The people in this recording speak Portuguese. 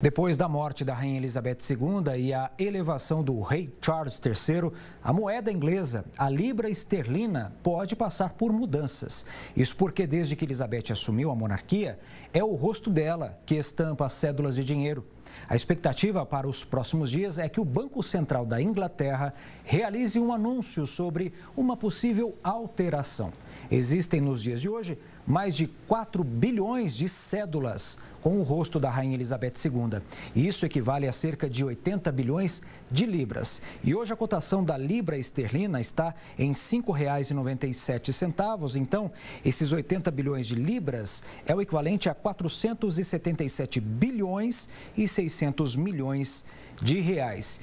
Depois da morte da Rainha Elizabeth II e a elevação do Rei Charles III, a moeda inglesa, a libra esterlina, pode passar por mudanças. Isso porque, desde que Elizabeth assumiu a monarquia, é o rosto dela que estampa as cédulas de dinheiro. A expectativa para os próximos dias é que o Banco Central da Inglaterra realize um anúncio sobre uma possível alteração. Existem nos dias de hoje mais de 4 bilhões de cédulas com o rosto da Rainha Elizabeth II. Isso equivale a cerca de 80 bilhões de libras. E hoje a cotação da libra esterlina está em R$ 5,97. Então, esses 80 bilhões de libras é o equivalente a 477 bilhões e 600 milhões de reais.